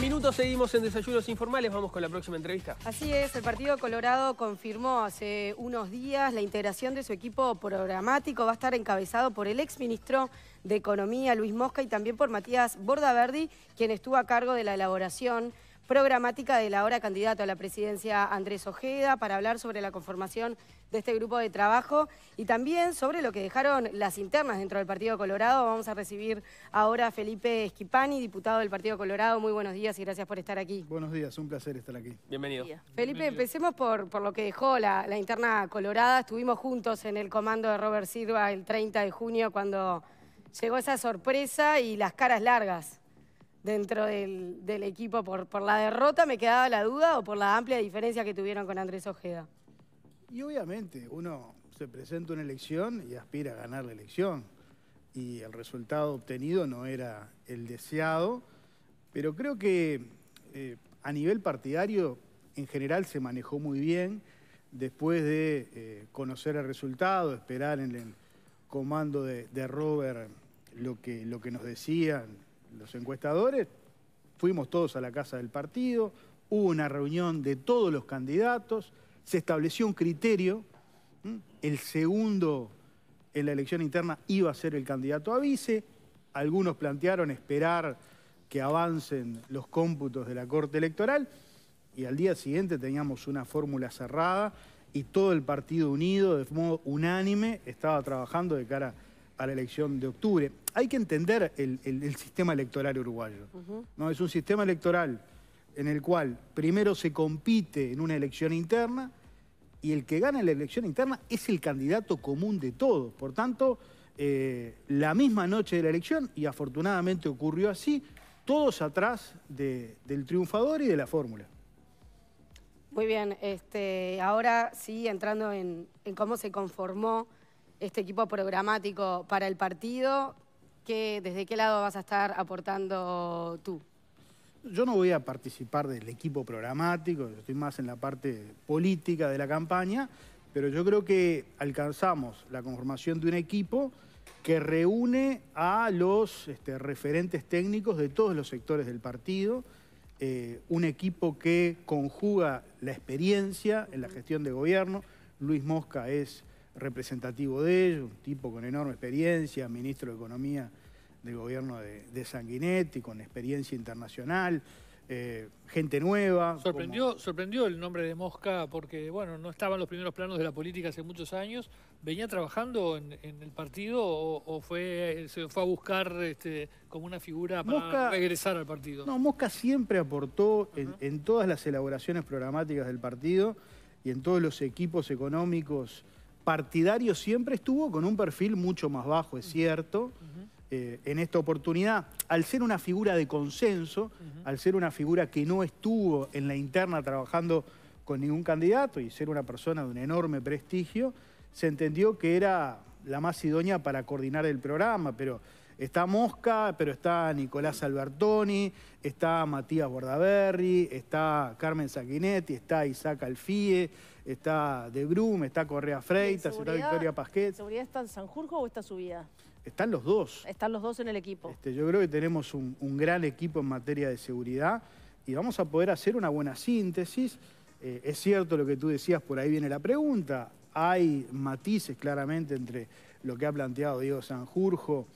minutos, seguimos en Desayunos Informales, vamos con la próxima entrevista. Así es, el Partido Colorado confirmó hace unos días la integración de su equipo programático, va a estar encabezado por el exministro de Economía, Luis Mosca, y también por Matías Bordaverdi, quien estuvo a cargo de la elaboración programática de la hora candidato a la presidencia Andrés Ojeda para hablar sobre la conformación de este grupo de trabajo y también sobre lo que dejaron las internas dentro del Partido Colorado. Vamos a recibir ahora a Felipe Esquipani, diputado del Partido Colorado. Muy buenos días y gracias por estar aquí. Buenos días, un placer estar aquí. Bienvenido. Felipe, empecemos por, por, lo que dejó la, la interna colorada. Estuvimos juntos en el comando de Robert Silva el 30 de junio cuando llegó esa sorpresa y las caras largas dentro del, equipo por, por, la derrota, me quedaba la duda o por la amplia diferencia que tuvieron con Andrés Ojeda. Y obviamente uno se presenta una elección y aspira a ganar la elección. Y el resultado obtenido no era el deseado, pero creo que eh, a nivel partidario en general se manejó muy bien después de eh, conocer el resultado, esperar en el comando de, Robert lo que, lo que nos decían, los encuestadores, fuimos todos a la casa del partido, hubo una reunión de todos los candidatos, se estableció un criterio, el segundo en la elección interna iba a ser el candidato a vice, algunos plantearon esperar que avancen los cómputos de la Corte Electoral y al día siguiente teníamos una fórmula cerrada y todo el partido unido de modo unánime estaba trabajando de cara a a la elección de octubre. Hay que entender el, sistema electoral uruguayo. ¿no? Es un sistema electoral en el cual primero se compite en una elección interna y el que gana la elección interna es el candidato común de todos. Por tanto, eh, la misma noche de la elección, y afortunadamente ocurrió así, todos atrás del triunfador y de la fórmula. Muy bien, este, ahora sí, entrando en cómo se conformó este equipo programático para el partido. ¿Qué, ¿Desde qué lado vas a estar aportando tú? Yo no voy a participar del equipo programático, estoy más en la parte política de la campaña, pero yo creo que alcanzamos la conformación de un equipo que reúne a los este, referentes técnicos de todos los sectores del partido, eh, un equipo que conjuga la experiencia en la gestión de gobierno. Luis Mosca es representativo de ellos, un tipo con enorme experiencia, ministro de Economía del gobierno de, Sanguinetti, con experiencia internacional, eh, gente nueva. Sorprendió, el nombre de Mosca porque, bueno, no estaba en los primeros planos de la política hace muchos años. ¿Venía trabajando en, el partido o, fue, se fue a buscar este, como una figura para regresar al partido? No, Mosca siempre aportó en todas las elaboraciones programáticas del partido y en todos los equipos económicos partidario siempre estuvo con un perfil mucho más bajo, es cierto. Eh, en esta oportunidad, al ser una figura de consenso, al ser una figura que no estuvo en la interna trabajando con ningún candidato y ser una persona de un enorme prestigio, se entendió que era la más idónea para coordinar el programa, pero está Mosca, pero está Nicolás Albertoni, está Matías Bordaberry, está Carmen saguinetti está Isaac Alfie, está De Brum, está Correa Freitas, está Victoria Pasquet. ¿Seguridad está Sanjurjo o está subida? Están los dos. Están los dos en el equipo. Este, yo creo que tenemos un, gran equipo en materia de seguridad y vamos a poder hacer una buena síntesis. Eh, es cierto lo que tú decías, por ahí viene la pregunta. Hay matices claramente entre lo que ha planteado Diego Sanjurjo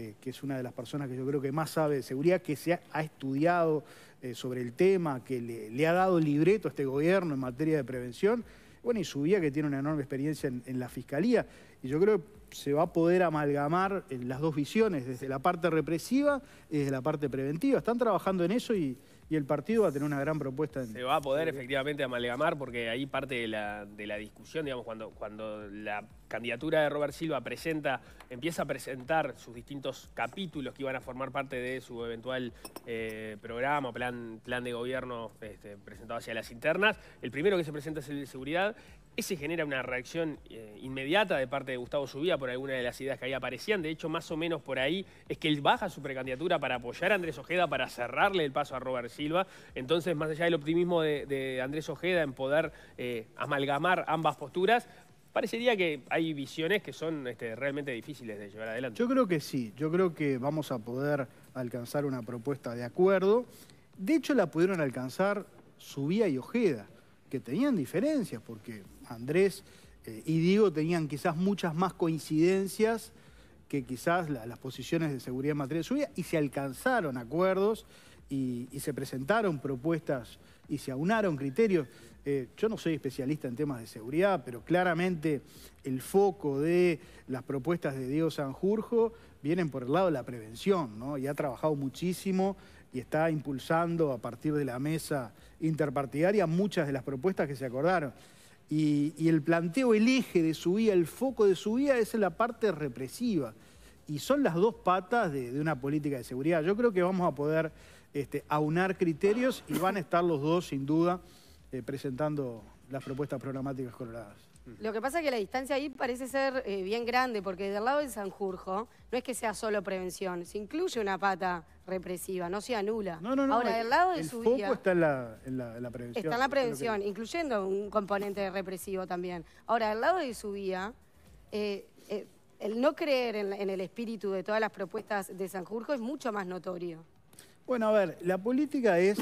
que, es una de las personas que yo creo que más sabe de seguridad, que se ha, estudiado eh, sobre el tema, que le, ha dado libreto a este gobierno en materia de prevención. Bueno, y vida, que tiene una enorme experiencia en, la Fiscalía. Y yo creo que se va a poder amalgamar eh, las dos visiones, desde la parte represiva y desde la parte preventiva. Están trabajando en eso y, y el partido va a tener una gran propuesta. Se va a poder efectivamente amalgamar porque ahí parte de la, de la discusión, digamos, cuando, cuando la candidatura de Robert Silva presenta, empieza a presentar sus distintos capítulos que iban a formar parte de su eventual eh, programa plan, plan de gobierno este, presentado hacia las internas. El primero que se presenta es el de seguridad ese genera una reacción eh, inmediata de parte de Gustavo Subía por alguna de las ideas que ahí aparecían. De hecho, más o menos por ahí es que él baja su precandidatura para apoyar a Andrés Ojeda, para cerrarle el paso a Robert Silva. Entonces, más allá del optimismo de, Andrés Ojeda en poder eh, amalgamar ambas posturas, parecería que hay visiones que son este, realmente difíciles de llevar adelante. Yo creo que sí, yo creo que vamos a poder alcanzar una propuesta de acuerdo. De hecho, la pudieron alcanzar Subía y Ojeda que tenían diferencias, porque Andrés eh, y Diego tenían quizás muchas más coincidencias que quizás las posiciones de seguridad en materia de y se alcanzaron acuerdos y, se presentaron propuestas y se aunaron criterios. Eh, yo no soy especialista en temas de seguridad, pero claramente el foco de las propuestas de Diego Sanjurjo vienen por el lado de la prevención, ¿no? Y ha trabajado muchísimo y está impulsando a partir de la mesa interpartidaria muchas de las propuestas que se acordaron. Y, el planteo, el eje de su vía, el foco de su vía es en la parte represiva. Y son las dos patas de, una política de seguridad. Yo creo que vamos a poder este, aunar criterios y van a estar los dos, sin duda, eh, presentando las propuestas programáticas coloradas. Lo que pasa es que la distancia ahí parece ser eh, bien grande, porque del lado de Sanjurjo no es que sea solo prevención, se incluye una pata represiva, no se anula. No, no, no. Ahora, del lado de el su foco está en la, prevención. Está en la prevención, incluyendo un componente represivo también. Ahora, del lado de su vía, eh, eh, el no creer en, el espíritu de todas las propuestas de Sanjurjo es mucho más notorio. Bueno, a ver, la política es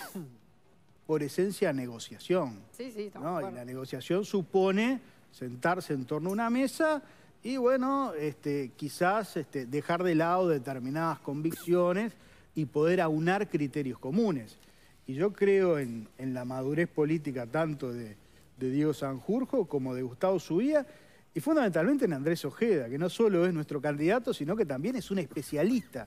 por esencia negociación. Sí, sí, estamos ¿no? Y la negociación supone sentarse en torno a una mesa y bueno, este, quizás este, dejar de lado determinadas convicciones y poder aunar criterios comunes. Y yo creo en, la madurez política tanto de, de, Diego Sanjurjo como de Gustavo Subía y fundamentalmente en Andrés Ojeda, que no solo es nuestro candidato, sino que también es un especialista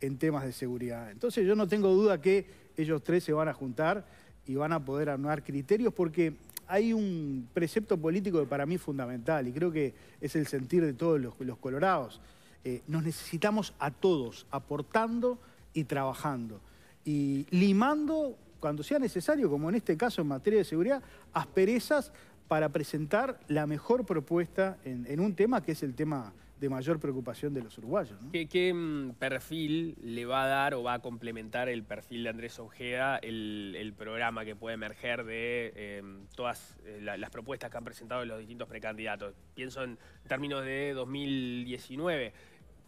en temas de seguridad. Entonces yo no tengo duda que ellos tres se van a juntar y van a poder aunar criterios porque hay un precepto político que para mí es fundamental y creo que es el sentir de todos los, colorados. Eh, nos necesitamos a todos, aportando y trabajando. Y limando, cuando sea necesario, como en este caso en materia de seguridad, asperezas para presentar la mejor propuesta en, en un tema que es el tema de mayor preocupación de los uruguayos. ¿Qué, mm, perfil le va a dar o va a complementar el perfil de Andrés Ojeda el, programa que puede emerger de em, todas eh, las propuestas que han presentado los distintos precandidatos? Pienso en términos de 2019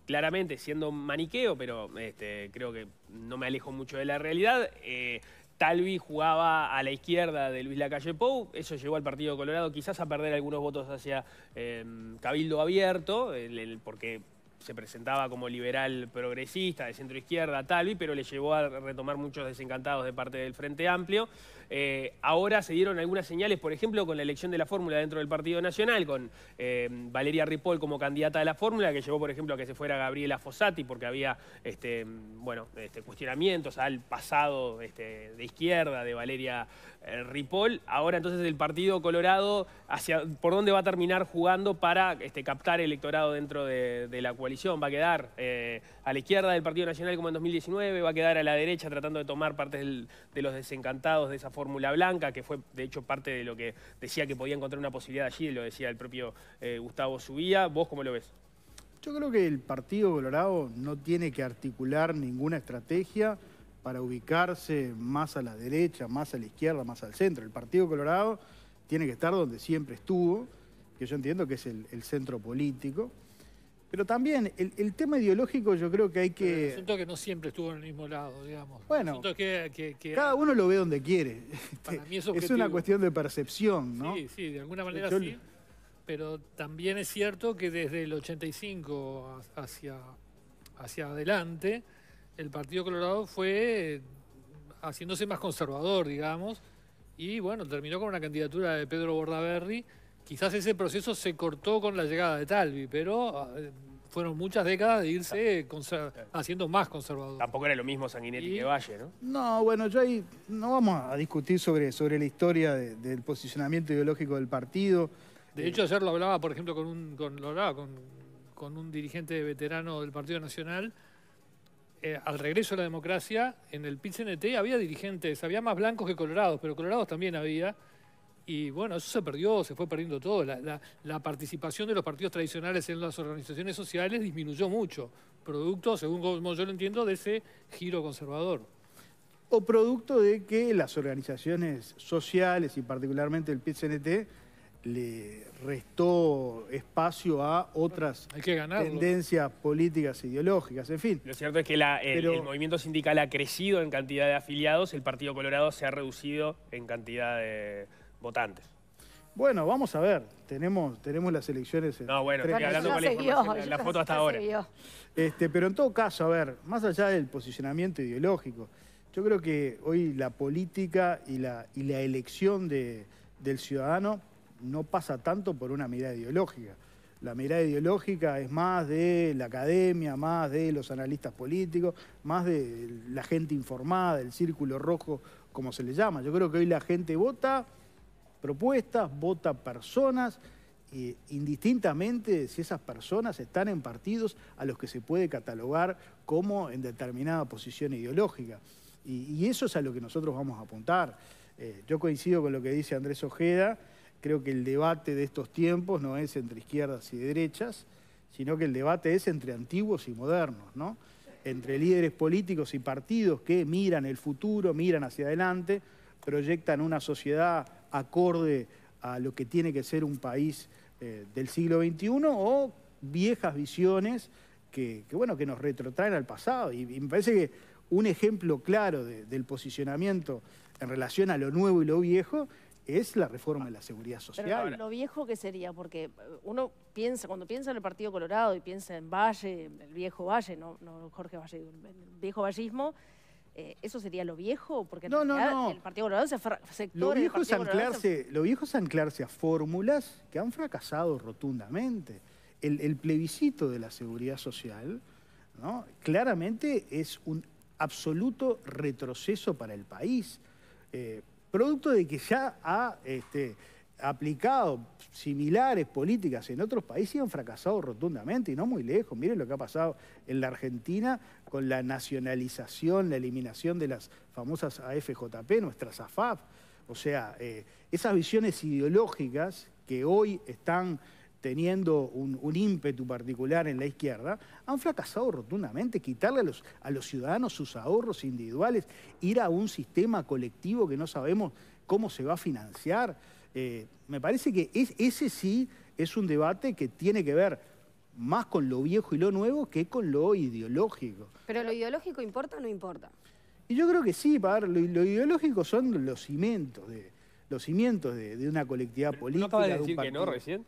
claramente siendo maniqueo, pero este, creo que no me alejo mucho de la realidad, eh, Talvi jugaba a la izquierda de Luis Lacalle Pou, eso llevó al Partido Colorado quizás a perder algunos votos hacia eh, Cabildo Abierto, porque se presentaba como liberal progresista, de centro izquierda, tal, pero le llevó a retomar muchos desencantados de parte del Frente Amplio. Eh, ahora se dieron algunas señales, por ejemplo, con la elección de la fórmula dentro del Partido Nacional, con eh, Valeria Ripoll como candidata de la fórmula, que llevó, por ejemplo, a que se fuera Gabriela Fossati, porque había este, bueno, este, cuestionamientos al pasado este, de izquierda de Valeria eh, Ripoll. Ahora entonces el Partido Colorado, hacia, ¿por dónde va a terminar jugando para este, captar electorado dentro de, de la coalición? va a quedar eh, a la izquierda del Partido Nacional como en 2019, va a quedar a la derecha tratando de tomar parte de los desencantados de esa fórmula blanca, que fue de hecho parte de lo que decía que podía encontrar una posibilidad allí, lo decía el propio eh, Gustavo Subía. ¿Vos cómo lo ves? Yo creo que el Partido Colorado no tiene que articular ninguna estrategia para ubicarse más a la derecha, más a la izquierda, más al centro. El Partido Colorado tiene que estar donde siempre estuvo, que yo entiendo que es el centro político. Pero también el, tema ideológico yo creo que hay que... El asunto que no siempre estuvo en el mismo lado, digamos. Bueno, cada uno lo ve donde quiere. Este, es, una cuestión de percepción, ¿no? Sí, sí, de alguna manera sí. Pero también es cierto que desde el 85 hacia, hacia adelante, el Partido Colorado fue eh, haciéndose más conservador, digamos, y bueno, terminó con una candidatura de Pedro Bordaberry Quizás ese proceso se cortó con la llegada de Talvi, pero ah, fueron muchas décadas de irse haciendo más conservador. Tampoco era lo mismo Sanguinetti que Valle, ¿no? No, bueno, yo ahí no vamos a discutir sobre, sobre la historia del posicionamiento ideológico del partido. De eh, hecho, ayer lo hablaba, por ejemplo, con un, con, con, un dirigente veterano del Partido Nacional. Eh, al regreso de la democracia, en el PIT-CNT había dirigentes, había más blancos que colorados, pero colorados también había y bueno, eso se perdió, se fue perdiendo todo. La, participación de los partidos tradicionales en las organizaciones sociales disminuyó mucho, producto, según como yo lo entiendo, de ese giro conservador. O producto de que las organizaciones sociales y particularmente el PCNT le restó espacio a otras tendencias políticas, e ideológicas, en fin. Lo cierto es que el, el, movimiento sindical ha crecido en cantidad de afiliados, el Partido Colorado se ha reducido en cantidad de, votantes. Bueno, vamos a ver. Tenemos, tenemos las elecciones. no, bueno, estoy hablando con la foto hasta ahora. Este, pero en todo caso, a ver, más allá del posicionamiento ideológico, yo creo que hoy la política y la, la elección del ciudadano no pasa tanto por una mirada ideológica. La mirada ideológica es más de la academia, más de los analistas políticos, más de la gente informada, el círculo rojo, como se le llama. Yo creo que hoy la gente vota propuestas, vota personas, eh, indistintamente si esas personas están en partidos a los que se puede catalogar como en determinada posición ideológica. Y, eso es a lo que nosotros vamos a apuntar. Eh, yo coincido con lo que dice Andrés Ojeda, creo que el debate de estos tiempos no es entre izquierdas y derechas, sino que el debate es entre antiguos y modernos, ¿no? entre líderes políticos y partidos que miran el futuro, miran hacia adelante, proyectan una sociedad acorde a lo que tiene que ser un país eh, del siglo XXI o viejas visiones que, bueno, que nos retrotraen al pasado. Y, me parece que un ejemplo claro del posicionamiento en relación a lo nuevo y lo viejo es la reforma de la seguridad social. lo viejo que sería, porque eh, uno piensa, cuando piensa en el Partido Colorado y piensa en Valle, el viejo Valle, no, no Jorge Valle, el viejo vallismo, eh, ¿eso sería lo viejo? Porque no, no, no. el Partido Colorado se lo viejo es anclarse, Lo viejo es a fórmulas que han fracasado rotundamente. El, plebiscito de la seguridad social ¿no? claramente es un absoluto retroceso para el país, eh, producto de que ya ha... Este, aplicado similares políticas en otros países y han fracasado rotundamente y no muy lejos. Miren lo que ha pasado en la Argentina con la nacionalización, la eliminación de las famosas AFJP, nuestras AFAP. O sea, eh, esas visiones ideológicas que hoy están teniendo un, ímpetu particular en la izquierda, han fracasado rotundamente. Quitarle a los, a los ciudadanos sus ahorros individuales, ir a un sistema colectivo que no sabemos cómo se va a financiar. Eh, me parece que ese sí es un debate que tiene que ver más con lo viejo y lo nuevo que con lo ideológico. ¿Pero lo ideológico importa o no importa? Y yo creo que sí, para lo, ideológico son los cimientos de, los cimientos de, una colectividad política. ¿No acaba de, que no recién?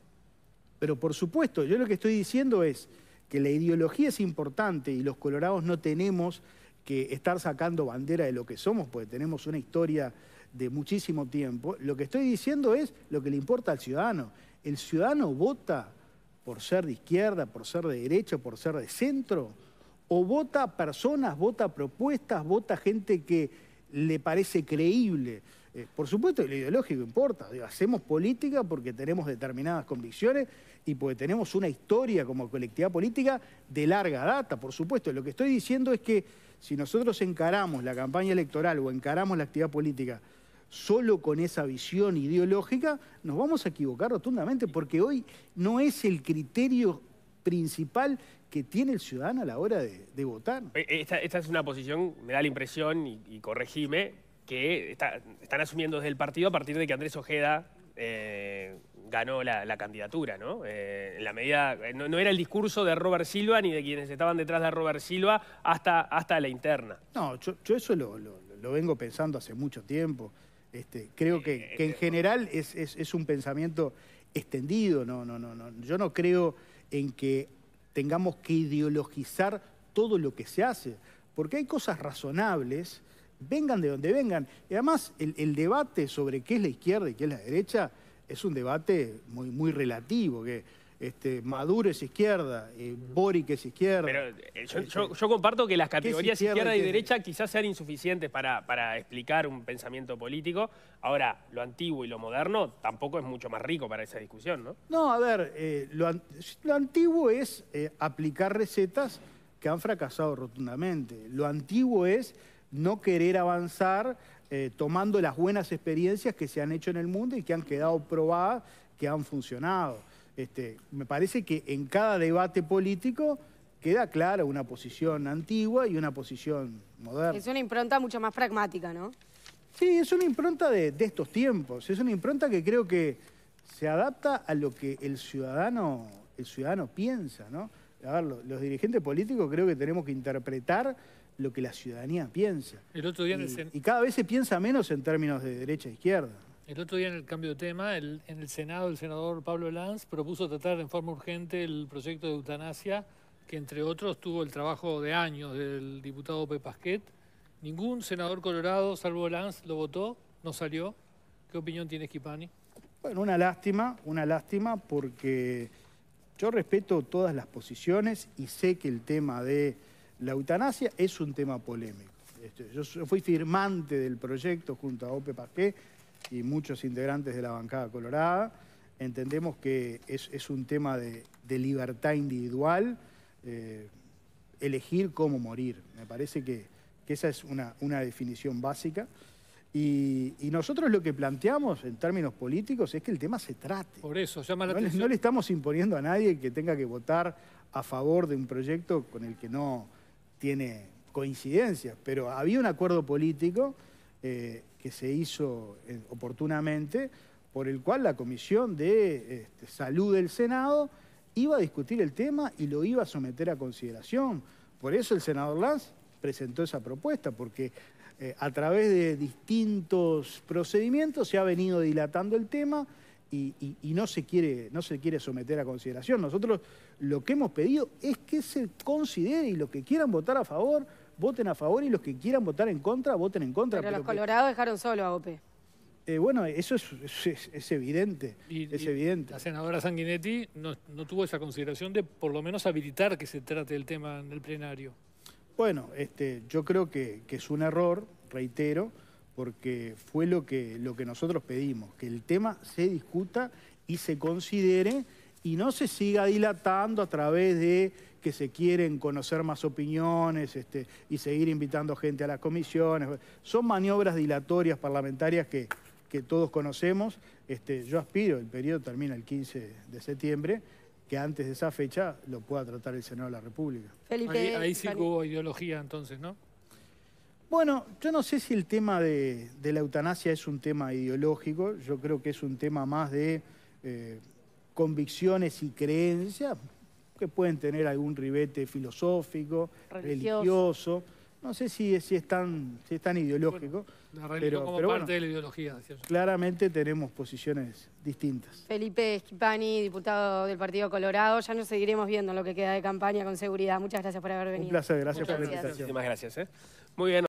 Pero por supuesto, yo lo que estoy diciendo es que la ideología es importante y los colorados no tenemos que estar sacando bandera de lo que somos, porque tenemos una historia de muchísimo tiempo, lo que estoy diciendo es lo que le importa al ciudadano. El ciudadano vota por ser de izquierda, por ser de derecha, por ser de centro, o vota personas, vota propuestas, vota gente que le parece creíble. Eh, por supuesto, lo ideológico importa. hacemos política porque tenemos determinadas convicciones y porque tenemos una historia como colectividad política de larga data, por supuesto. Lo que estoy diciendo es que si nosotros encaramos la campaña electoral o encaramos la actividad política solo con esa visión ideológica, nos vamos a equivocar rotundamente, porque hoy no es el criterio principal que tiene el ciudadano a la hora de, votar. Eh, eh, esta, es una posición, me da la impresión, y, corregime, que están asumiendo desde el partido a partir de que Andrés Ojeda eh, ganó la, candidatura, ¿no? la no, era el discurso de Robert Silva ni de quienes estaban detrás de Robert Silva hasta, hasta la interna. No, yo, eso lo vengo pensando hace mucho tiempo. Este, creo que, eh, en eh, general es, un pensamiento extendido. No, no, no, no. Yo no creo en que tengamos que ideologizar todo lo que se hace, porque hay cosas razonables, vengan de donde vengan. Y además el, debate sobre qué es la izquierda y qué es la derecha es un debate muy, muy relativo, que este, Maduro es izquierda, eh, Boric es izquierda. Pero eh, este, yo, comparto que las categorías izquierda, y derecha quizás sean insuficientes para, para, explicar un pensamiento político. Ahora, lo antiguo y lo moderno tampoco es mucho más rico para esa discusión, ¿no? No, a ver, eh, lo, antiguo es aplicar recetas que han fracasado rotundamente. Lo antiguo es no querer avanzar tomando las buenas experiencias que se han hecho en el mundo y que han quedado probadas, que han funcionado. Este, me parece que en cada debate político queda clara una posición antigua y una posición moderna. Es una impronta mucho más pragmática, ¿no? Sí, es una impronta de, estos tiempos, es una impronta que creo que se adapta a lo que el ciudadano, el ciudadano piensa, ¿no? A ver, los, dirigentes políticos creo que tenemos que interpretar lo que la ciudadanía piensa. El otro y, y cada vez se piensa menos en términos de derecha e izquierda. El otro día en el cambio de tema, en el Senado, el senador Pablo Lanz propuso tratar en forma urgente el proyecto de eutanasia, que entre otros tuvo el trabajo de años del diputado Pasquet. Ningún senador colorado, salvo Lanz, lo votó, no salió. ¿Qué opinión tiene Schipani? Bueno, una lástima, una lástima porque yo respeto todas las posiciones y sé que el tema de la eutanasia es un tema polémico. Este, yo fui firmante del proyecto junto a Ope Pasquet y muchos integrantes de la bancada colorada. Entendemos que es, un tema de, libertad individual, eh, elegir cómo morir. Me parece que, esa es una, definición básica. Y, nosotros lo que planteamos en términos políticos es que el tema se trate. Por eso, llama la atención. No le estamos imponiendo a nadie que tenga que votar a favor de un proyecto con el que no tiene coincidencia. pero había un acuerdo político eh, que se hizo eh, oportunamente, por el cual la Comisión de este, Salud del Senado iba a discutir el tema y lo iba a someter a consideración. Por eso el senador Lanz presentó esa propuesta, porque eh, a través de distintos procedimientos se ha venido dilatando el tema y, no, se quiere, no se quiere someter a consideración. Nosotros lo que hemos pedido es que se considere y los que quieran votar a favor voten a favor y los que quieran votar en contra, voten en contra. Pero, los colorados dejaron solo a OPE. Eh, bueno, eso es, es, evidente, es evidente. La senadora Sanguinetti no, tuvo esa consideración de por lo menos habilitar que se trate el tema en el plenario. Bueno, este, yo creo que, que es un error, reitero, porque fue lo que, lo que nosotros pedimos, que el tema se discuta y se considere y no se siga dilatando a través de que se quieren conocer más opiniones este, y seguir invitando gente a las comisiones. Son maniobras dilatorias parlamentarias que, que todos conocemos. Este, yo aspiro, el periodo termina el 15 de septiembre, que antes de esa fecha lo pueda tratar el Senado de la República. ahí, ahí sí hubo ideología entonces, ¿no? Bueno, yo no sé si el tema de, la eutanasia es un tema ideológico, yo creo que es un tema más de eh, convicciones y creencias, que pueden tener algún ribete filosófico, religioso. No sé si, es, si, tan, si es tan ideológico. pero, como parte de la ideología. Claramente tenemos posiciones distintas. Felipe Esquipani, diputado del Partido Colorado. Ya nos seguiremos viendo lo que queda de campaña con seguridad. Muchas gracias por haber venido. Un placer, gracias por la invitación. Muchísimas gracias. ¿eh? Muy bien.